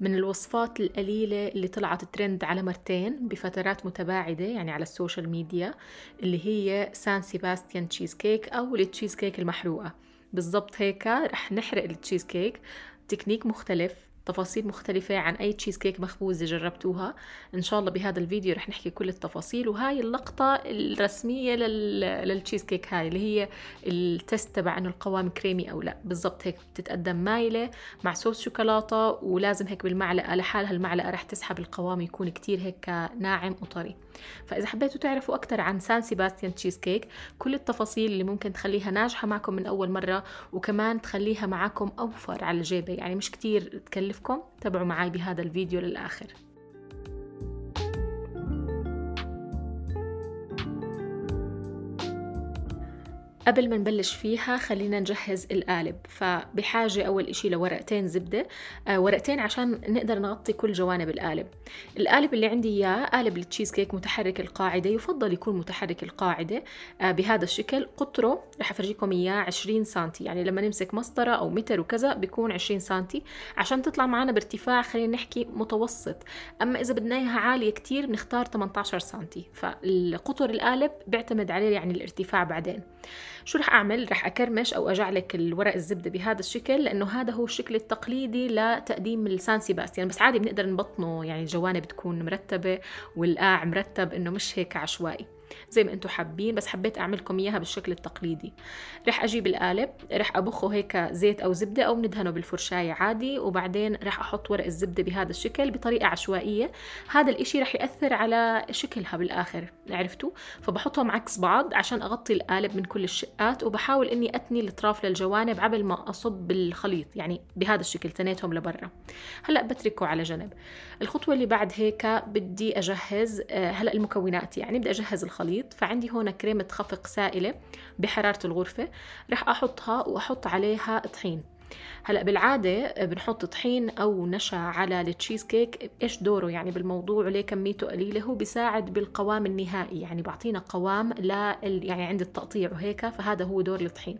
من الوصفات القليلة اللي طلعت ترند على مرتين بفترات متباعدة يعني على السوشيال ميديا اللي هي سان سيباستيان تشيز كيك أو التشيز كيك المحروقة بالضبط هيك رح نحرق التشيز كيك تكنيك مختلف تفاصيل مختلفة عن أي تشيز كيك مخبوزة جربتوها إن شاء الله بهذا الفيديو رح نحكي كل التفاصيل وهاي اللقطة الرسمية لل... للتشيز كيك هاي اللي هي التست تبع إنه القوام كريمي أو لا بالضبط هيك بتتقدم مايلة مع صوص شوكولاتة ولازم هيك بالمعلقة لحالها المعلقة رح تسحب القوام يكون كتير هيك ناعم وطري فإذا حبيتوا تعرفوا أكثر عن سان سيباستيان تشيز كيك كل التفاصيل اللي ممكن تخليها ناجحة معكم من أول مرة وكمان تخليها معكم أوفر على الجيبة يعني مش كتير تكلفكم تابعوا معي بهذا الفيديو للآخر قبل ما نبلش فيها خلينا نجهز القالب فبحاجة أول إشي لورقتين زبدة آه، ورقتين عشان نقدر نغطي كل جوانب القالب القالب اللي عندي إياه قالب التشيز كيك متحرك القاعدة يفضل يكون متحرك القاعدة آه، بهذا الشكل قطره رح أفرجيكم إياه 20 سنتي يعني لما نمسك مسطرة أو متر وكذا بيكون 20 سنتي عشان تطلع معنا بارتفاع خلينا نحكي متوسط أما إذا بدنا إياها عالية كتير بنختار 18 سنتي فالقطر القالب بيعتمد عليه يعني الارتفاع بعدين شو رح أعمل؟ رح أكرمش أو أجعلك الورق الزبدة بهذا الشكل لأنه هذا هو الشكل التقليدي لتقديم السان سيباستيان بس عادي بنقدر نبطنه يعني الجوانب تكون مرتبة والقاع مرتب إنه مش هيك عشوائي زي ما انتم حابين بس حبيت اعملكم اياها بالشكل التقليدي رح اجيب القالب رح ابخه هيك زيت او زبده او ندهنه بالفرشايه عادي وبعدين رح احط ورق الزبده بهذا الشكل بطريقه عشوائيه هذا الاشي رح ياثر على شكلها بالاخر عرفتوا فبحطهم عكس بعض عشان اغطي القالب من كل الشقات وبحاول اني اتني الاطراف للجوانب قبل ما اصب بالخليط يعني بهذا الشكل تنيتهم لبرا هلا بتركه على جنب الخطوه اللي بعد هيك بدي اجهز آه، هلا المكونات يعني بدي اجهز الخليط الخليط فعندي هون كريمة خفق سائلة بحرارة الغرفة رح أحطها وأحط عليها طحين هلا بالعاده بنحط طحين او نشا على التشيز كيك ايش دوره يعني بالموضوع ليه كميته قليله هو بيساعد بالقوام النهائي يعني بيعطينا قوام لا يعني عند التقطيع وهيك فهذا هو دور الطحين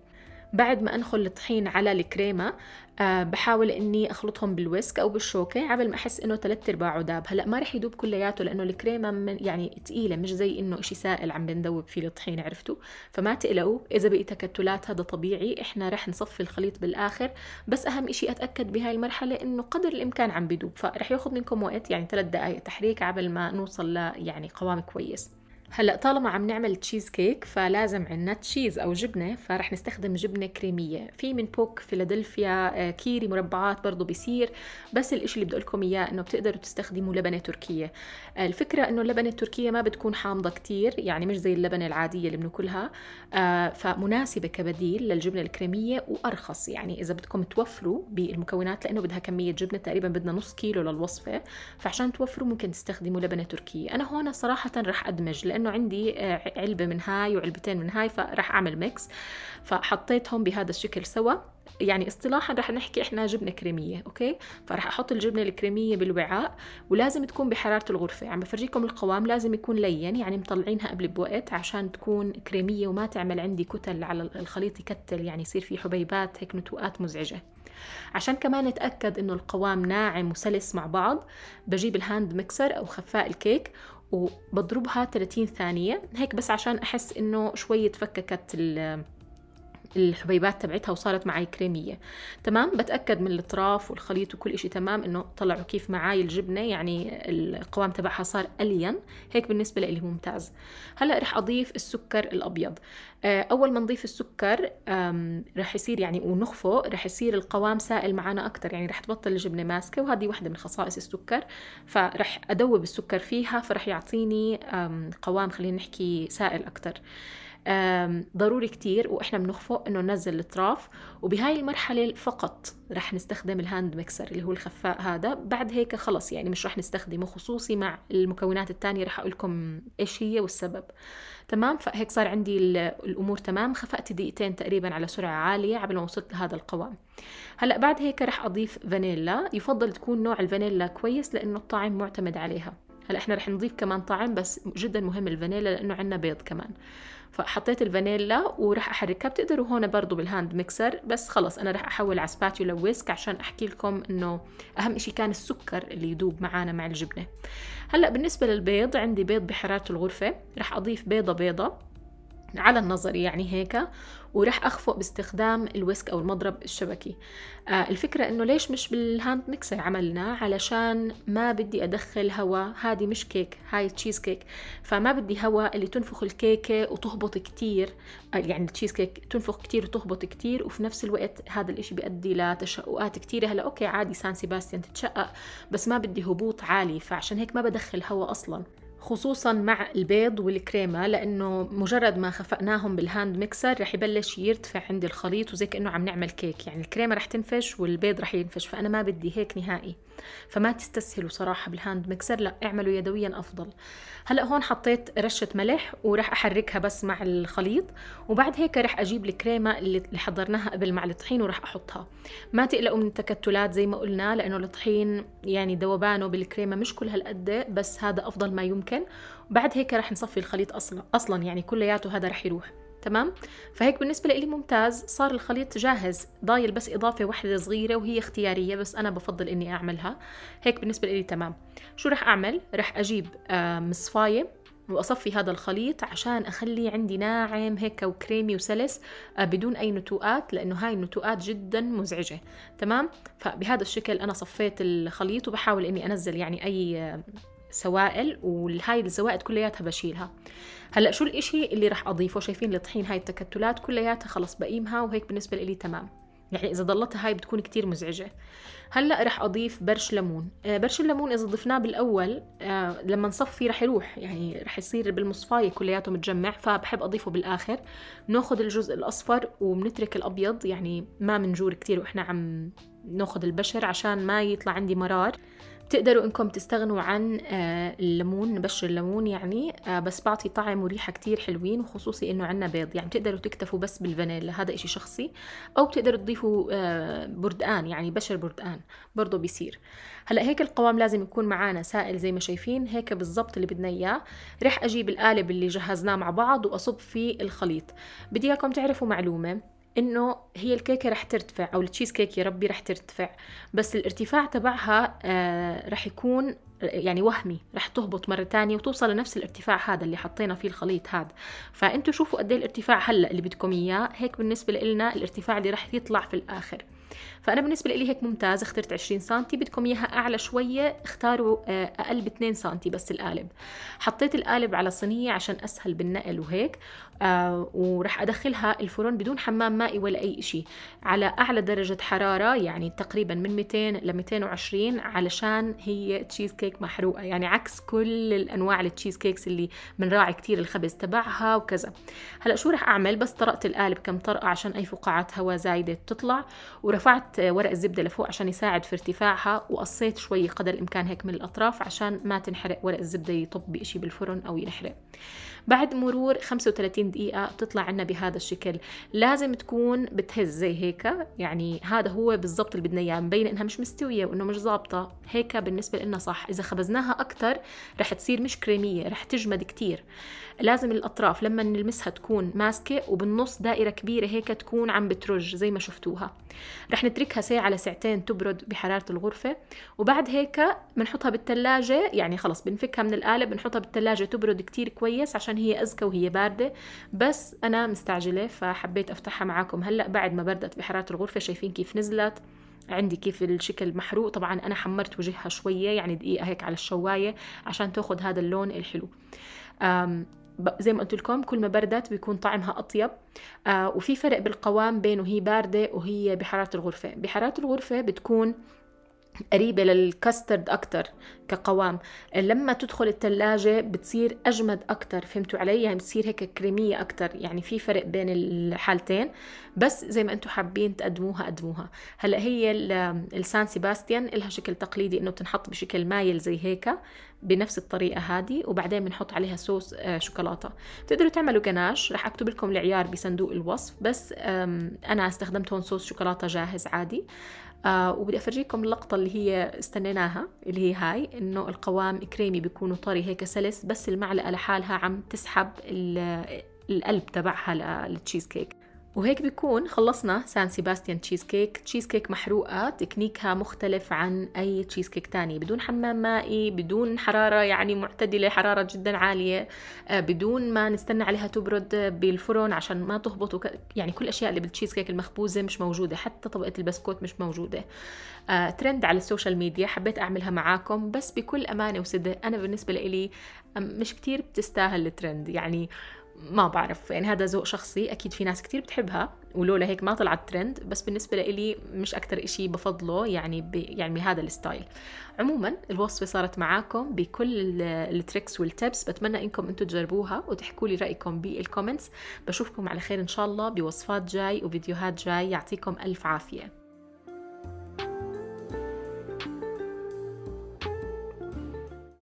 بعد ما أنخل الطحين على الكريمة أه بحاول اني اخلطهم بالويسك او بالشوكه قبل ما احس انه ثلاث ارباعه داب هلا ما رح يدوب كلياته لانه الكريمه من يعني ثقيله مش زي انه شيء سائل عم بندوب فيه الطحين عرفتوا فما تقلقوا اذا بقي تكتلات هذا طبيعي احنا رح نصفي الخليط بالاخر بس اهم شيء اتاكد بهاي المرحله انه قدر الامكان عم بدوب فرح ياخذ منكم وقت يعني ثلاث دقائق تحريك قبل ما نوصل ل يعني قوام كويس هلا طالما عم نعمل تشيز كيك فلازم عنا تشيز او جبنه فرح نستخدم جبنه كريميه في من بوك فيلادلفيا آه، كيري مربعات برضه بيصير بس الاشي اللي بدي لكم اياه انه بتقدروا تستخدموا لبنه تركيه آه، الفكره انه اللبنه التركيه ما بتكون حامضه كتير يعني مش زي اللبنه العاديه اللي بناكلها آه، فمناسبه كبديل للجبنه الكريميه وارخص يعني اذا بدكم توفروا بالمكونات لانه بدها كميه جبنه تقريبا بدنا نص كيلو للوصفه فعشان توفروا ممكن تستخدموا لبنه تركيه انا هون صراحه رح ادمج لأنه عندي آه، علبة من هاي وعلبتين من هاي فراح أعمل ميكس فحطيتهم بهذا الشكل سوا يعني اصطلاحا رح نحكي احنا جبنه كريميه اوكي فرح احط الجبنه الكريميه بالوعاء ولازم تكون بحراره الغرفه عم يعني بفرجيكم القوام لازم يكون لين يعني مطلعينها قبل بوقت عشان تكون كريميه وما تعمل عندي كتل على الخليط يكتل يعني يصير في حبيبات هيك نتوءات مزعجه عشان كمان نتاكد انه القوام ناعم وسلس مع بعض بجيب الهاند ميكسر او خفاء الكيك وبضربها 30 ثانية هيك بس عشان أحس إنه شوي تفككت الحبيبات تبعتها وصارت معي كريميه تمام بتاكد من الاطراف والخليط وكل شيء تمام انه طلعوا كيف معي الجبنه يعني القوام تبعها صار الين هيك بالنسبه لي ممتاز هلا رح اضيف السكر الابيض آه، اول ما نضيف السكر رح يصير يعني ونخفه رح يصير القوام سائل معنا اكثر يعني رح تبطل الجبنه ماسكه وهذه واحده من خصائص السكر فرح ادوب السكر فيها فرح يعطيني قوام خلينا نحكي سائل اكثر ضروري كتير واحنا بنخفق انه ننزل الاطراف وبهاي المرحله فقط رح نستخدم الهاند ميكسر اللي هو الخفاء هذا بعد هيك خلص يعني مش رح نستخدمه خصوصي مع المكونات الثانيه رح اقول لكم ايش هي والسبب تمام فهيك صار عندي الامور تمام خفقت دقيقتين تقريبا على سرعه عاليه قبل ما وصلت لهذا القوام هلا بعد هيك رح اضيف فانيلا يفضل تكون نوع الفانيلا كويس لانه الطعم معتمد عليها هلا احنا رح نضيف كمان طعم بس جدا مهم الفانيلا لانه عندنا بيض كمان فحطيت الفانيلا وراح احركها بتقدروا هون برضو بالهاند ميكسر بس خلص انا راح احول على سباتيولا ويسك عشان احكي لكم انه اهم شيء كان السكر اللي يدوب معانا مع الجبنه هلا بالنسبه للبيض عندي بيض بحراره الغرفه راح اضيف بيضه بيضه على النظر يعني هيك وراح اخفق باستخدام الويسك او المضرب الشبكي آه الفكره انه ليش مش بالهاند ميكسر عملنا علشان ما بدي ادخل هواء هذه مش كيك هاي تشيز كيك فما بدي هواء اللي تنفخ الكيكه وتهبط كتير آه يعني التشيز كيك تنفخ كتير وتهبط كتير وفي نفس الوقت هذا الاشي بيؤدي لتشققات كثيره هلا اوكي عادي سان سيباستيان تتشقق بس ما بدي هبوط عالي فعشان هيك ما بدخل هواء اصلا خصوصا مع البيض والكريمة لأنه مجرد ما خفقناهم بالهاند ميكسر رح يبلش يرتفع عندي الخليط وزي كأنه عم نعمل كيك يعني الكريمة رح تنفش والبيض رح ينفش فأنا ما بدي هيك نهائي فما تستسهلوا صراحة بالهاند ميكسر لا اعملوا يدويا أفضل هلأ هون حطيت رشة ملح ورح أحركها بس مع الخليط وبعد هيك رح أجيب الكريمة اللي حضرناها قبل مع الطحين ورح أحطها ما تقلقوا من التكتلات زي ما قلنا لأنه الطحين يعني ذوبانه بالكريمة مش كل هالقد بس هذا أفضل ما يمكن السكن وبعد هيك رح نصفي الخليط اصلا اصلا يعني كلياته هذا رح يروح تمام فهيك بالنسبه لي ممتاز صار الخليط جاهز ضايل بس اضافه واحده صغيره وهي اختياريه بس انا بفضل اني اعملها هيك بالنسبه لي تمام شو رح اعمل رح اجيب آه، مصفايه واصفي هذا الخليط عشان اخليه عندي ناعم هيك وكريمي وسلس آه، بدون اي نتوءات لانه هاي النتوءات جدا مزعجه تمام فبهذا الشكل انا صفيت الخليط وبحاول اني انزل يعني اي آه، سوائل وهاي السوائل كلياتها بشيلها هلا شو الإشي اللي راح اضيفه شايفين الطحين هاي التكتلات كلياتها خلص بقيمها وهيك بالنسبه لي تمام يعني اذا ضلتها هاي بتكون كتير مزعجه هلا رح اضيف برش ليمون آه، برش الليمون اذا ضفناه بالاول آه، لما نصفي رح يروح يعني رح يصير بالمصفايه كلياته متجمع فبحب اضيفه بالاخر بناخذ الجزء الاصفر وبنترك الابيض يعني ما بنجور كتير واحنا عم ناخذ البشر عشان ما يطلع عندي مرار تقدروا انكم تستغنوا عن آه، الليمون بشر الليمون يعني آه، بس بعطي طعم وريحه كتير حلوين وخصوصي انه عندنا بيض يعني بتقدروا تكتفوا بس بالفانيلا هذا إشي شخصي او بتقدروا تضيفوا آه، بردقان يعني بشر بردقان برضه بيصير هلا هيك القوام لازم يكون معانا سائل زي ما شايفين هيك بالضبط اللي بدنا اياه رح اجيب القالب اللي جهزناه مع بعض واصب فيه الخليط بدي اياكم تعرفوا معلومه انه هي الكيكه رح ترتفع او التشيز كيك يا ربي رح ترتفع بس الارتفاع تبعها آه، رح يكون يعني وهمي رح تهبط مرة تانية وتوصل لنفس الارتفاع هذا اللي حطينا فيه الخليط هذا فانتوا شوفوا قد إيه الارتفاع هلا اللي بدكم اياه هيك بالنسبة لنا الارتفاع اللي رح يطلع في الاخر فأنا بالنسبة لي هيك ممتاز اخترت 20 سنتي بدكم إياها أعلى شوية اختاروا آه، أقل ب 2 سنتي بس القالب حطيت القالب على صينية عشان أسهل بالنقل وهيك آه ورح أدخلها الفرن بدون حمام مائي ولا أي شيء على أعلى درجة حرارة يعني تقريبا من 200 ل 220 علشان هي تشيز كيك محروقة يعني عكس كل الأنواع التشيز كيكس اللي بنراعي كتير الخبز تبعها وكذا هلا شو رح أعمل بس طرقت القالب كم طرقة عشان أي فقاعات هواء زايدة تطلع ورح ورفعت ورق الزبدة لفوق عشان يساعد في ارتفاعها وقصيت شوي قدر الإمكان هيك من الأطراف عشان ما تنحرق ورق الزبدة يطب بشيء بالفرن أو ينحرق بعد مرور 35 دقيقة بتطلع عنا بهذا الشكل لازم تكون بتهز زي هيك يعني هذا هو بالضبط اللي بدنا اياه مبين انها مش مستوية وانه مش ظابطة هيك بالنسبة لنا صح اذا خبزناها اكثر رح تصير مش كريمية رح تجمد كتير لازم الاطراف لما نلمسها تكون ماسكة وبالنص دائرة كبيرة هيك تكون عم بترج زي ما شفتوها رح نتركها ساعة على ساعتين تبرد بحرارة الغرفة وبعد هيك بنحطها بالثلاجة يعني خلص بنفكها من القالب بنحطها بالثلاجة تبرد كتير كويس عشان عشان هي أزكى وهي باردة بس أنا مستعجلة فحبيت أفتحها معاكم هلأ بعد ما بردت بحرارة الغرفة شايفين كيف نزلت عندي كيف الشكل محروق طبعا انا حمرت وجهها شويه يعني دقيقه هيك على الشوايه عشان تاخذ هذا اللون الحلو زي ما قلت لكم كل ما بردت بيكون طعمها اطيب آه وفي فرق بالقوام بين وهي بارده وهي بحراره الغرفه بحراره الغرفه بتكون قريبة للكاسترد أكتر كقوام لما تدخل الثلاجة بتصير أجمد أكتر فهمتوا علي يعني بتصير هيك كريمية أكتر يعني في فرق بين الحالتين بس زي ما أنتم حابين تقدموها قدموها هلا هي السان سيباستيان إلها شكل تقليدي إنه بتنحط بشكل مايل زي هيك بنفس الطريقة هذه وبعدين بنحط عليها صوص آه، شوكولاتة بتقدروا تعملوا قناش رح أكتب لكم العيار بصندوق الوصف بس أنا استخدمت هون صوص شوكولاتة جاهز عادي آه وبدي افرجيكم اللقطه اللي هي استنيناها اللي هي هاي انه القوام كريمي بيكونوا طري هيك سلس بس المعلقه لحالها عم تسحب القلب تبعها للتشيز كيك وهيك بيكون خلصنا سان سيباستيان تشيز كيك تشيز كيك محروقة تكنيكها مختلف عن أي تشيز كيك تاني بدون حمام مائي بدون حرارة يعني معتدلة حرارة جدا عالية آه، بدون ما نستنى عليها تبرد بالفرن عشان ما تهبط وك... يعني كل الأشياء اللي بالتشيز كيك المخبوزة مش موجودة حتى طبقة البسكوت مش موجودة ترند آه، على السوشيال ميديا حبيت أعملها معاكم بس بكل أمانة وصدق أنا بالنسبة لإلي مش كتير بتستاهل الترند يعني ما بعرف يعني هذا ذوق شخصي اكيد في ناس كتير بتحبها ولولا هيك ما طلعت ترند بس بالنسبه لإلي مش اكتر إشي بفضله يعني يعني بهذا الستايل عموما الوصفه صارت معاكم بكل التريكس والتبس بتمنى انكم انتم تجربوها وتحكوا لي رايكم بالكومنتس بشوفكم على خير ان شاء الله بوصفات جاي وفيديوهات جاي يعطيكم الف عافيه